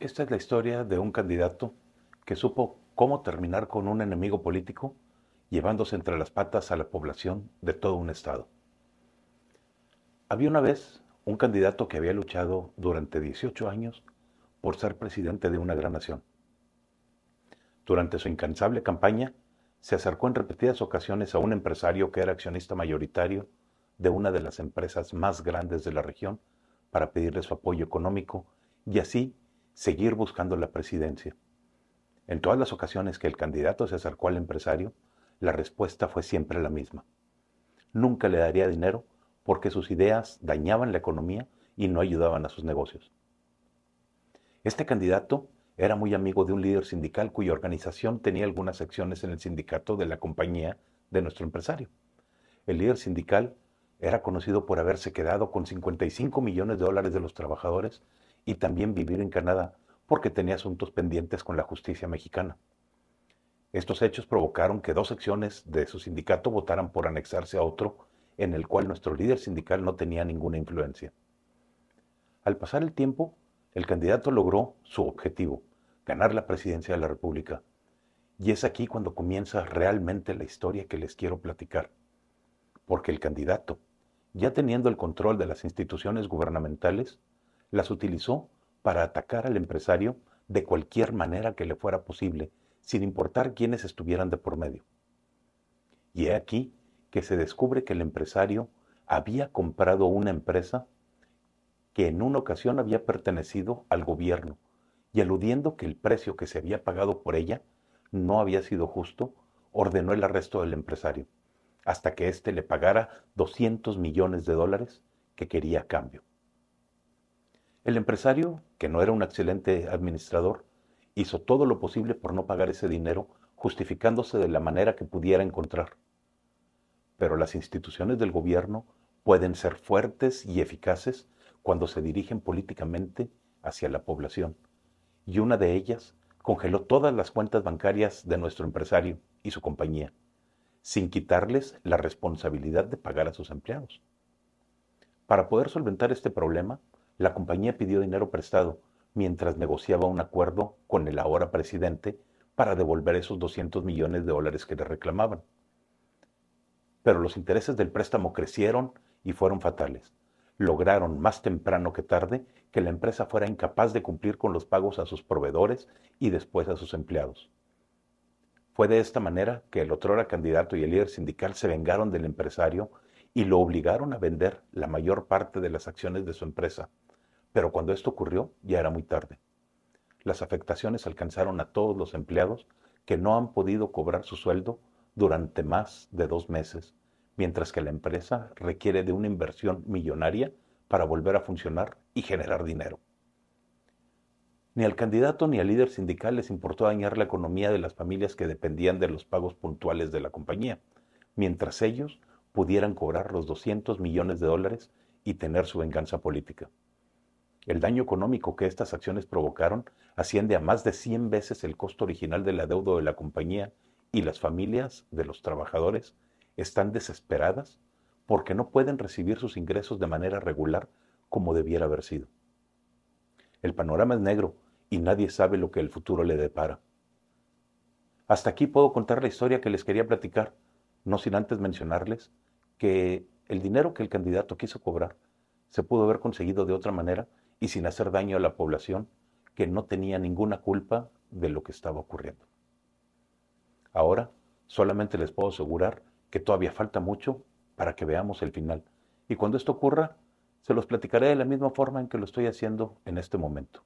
Esta es la historia de un candidato que supo cómo terminar con un enemigo político llevándose entre las patas a la población de todo un estado. Había una vez un candidato que había luchado durante 18 años por ser presidente de una gran nación. Durante su incansable campaña, se acercó en repetidas ocasiones a un empresario que era accionista mayoritario de una de las empresas más grandes de la región para pedirle su apoyo económico y así seguir buscando la presidencia. En todas las ocasiones que el candidato se acercó al empresario, la respuesta fue siempre la misma. Nunca le daría dinero porque sus ideas dañaban la economía y no ayudaban a sus negocios. Este candidato era muy amigo de un líder sindical cuya organización tenía algunas secciones en el sindicato de la compañía de nuestro empresario. El líder sindical era conocido por haberse quedado con 55 millones de dólares de los trabajadores y también vivir en Canadá porque tenía asuntos pendientes con la justicia mexicana. Estos hechos provocaron que dos secciones de su sindicato votaran por anexarse a otro en el cual nuestro líder sindical no tenía ninguna influencia. Al pasar el tiempo, el candidato logró su objetivo, ganar la presidencia de la República. Y es aquí cuando comienza realmente la historia que les quiero platicar. Porque el candidato, ya teniendo el control de las instituciones gubernamentales, las utilizó para atacar al empresario de cualquier manera que le fuera posible, sin importar quiénes estuvieran de por medio. Y he aquí que se descubre que el empresario había comprado una empresa que en una ocasión había pertenecido al gobierno, y aludiendo que el precio que se había pagado por ella no había sido justo, ordenó el arresto del empresario, hasta que éste le pagara 200 millones de dólares que quería a cambio. El empresario, que no era un excelente administrador, hizo todo lo posible por no pagar ese dinero, justificándose de la manera que pudiera encontrar. Pero las instituciones del gobierno pueden ser fuertes y eficaces cuando se dirigen políticamente hacia la población. Y una de ellas congeló todas las cuentas bancarias de nuestro empresario y su compañía, sin quitarles la responsabilidad de pagar a sus empleados. Para poder solventar este problema, la compañía pidió dinero prestado mientras negociaba un acuerdo con el ahora presidente para devolver esos 200 millones de dólares que le reclamaban. Pero los intereses del préstamo crecieron y fueron fatales. Lograron más temprano que tarde que la empresa fuera incapaz de cumplir con los pagos a sus proveedores y después a sus empleados. Fue de esta manera que el otrora candidato y el líder sindical se vengaron del empresario y lo obligaron a vender la mayor parte de las acciones de su empresa, pero cuando esto ocurrió, ya era muy tarde. Las afectaciones alcanzaron a todos los empleados que no han podido cobrar su sueldo durante más de dos meses, mientras que la empresa requiere de una inversión millonaria para volver a funcionar y generar dinero. Ni al candidato ni al líder sindical les importó dañar la economía de las familias que dependían de los pagos puntuales de la compañía, mientras ellos pudieran cobrar los 200 millones de dólares y tener su venganza política. El daño económico que estas acciones provocaron asciende a más de 100 veces el costo original del adeudo de la compañía y las familias de los trabajadores están desesperadas porque no pueden recibir sus ingresos de manera regular como debiera haber sido. El panorama es negro y nadie sabe lo que el futuro le depara. Hasta aquí puedo contar la historia que les quería platicar, no sin antes mencionarles que el dinero que el candidato quiso cobrar se pudo haber conseguido de otra manera y sin hacer daño a la población que no tenía ninguna culpa de lo que estaba ocurriendo. Ahora solamente les puedo asegurar que todavía falta mucho para que veamos el final. Y cuando esto ocurra, se los platicaré de la misma forma en que lo estoy haciendo en este momento.